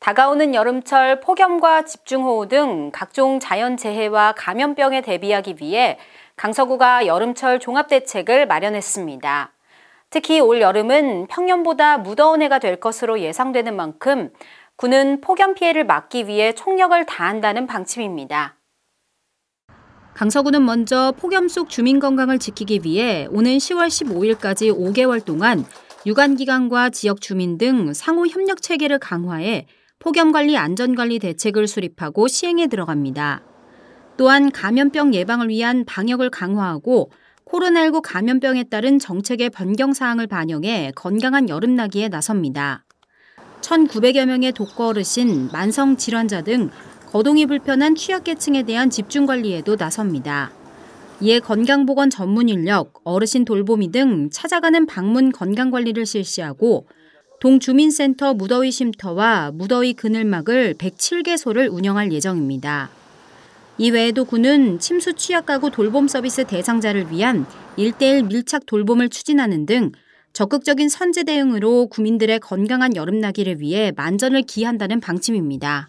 다가오는 여름철 폭염과 집중호우 등 각종 자연재해와 감염병에 대비하기 위해 강서구가 여름철 종합대책을 마련했습니다. 특히 올 여름은 평년보다 무더운 해가 될 것으로 예상되는 만큼 구는 폭염 피해를 막기 위해 총력을 다한다는 방침입니다. 강서구는 먼저 폭염 속 주민 건강을 지키기 위해 오는 10월 15일까지 5개월 동안 유관기관과 지역 주민 등 상호 협력 체계를 강화해 폭염관리 안전관리 대책을 수립하고 시행에 들어갑니다. 또한 감염병 예방을 위한 방역을 강화하고 코로나19 감염병에 따른 정책의 변경 사항을 반영해 건강한 여름나기에 나섭니다. 1,900여 명의 독거 어르신, 만성 질환자 등 거동이 불편한 취약계층에 대한 집중 관리에도 나섭니다. 이에 건강보건 전문 인력, 어르신 돌보미 등 찾아가는 방문 건강 관리를 실시하고 동주민센터 무더위 쉼터와 무더위 그늘막을 107개소를 운영할 예정입니다. 이외에도 군은 침수 취약 가구 돌봄 서비스 대상자를 위한 1대1 밀착 돌봄을 추진하는 등 적극적인 선제 대응으로 국민들의 건강한 여름나기를 위해 만전을 기한다는 방침입니다.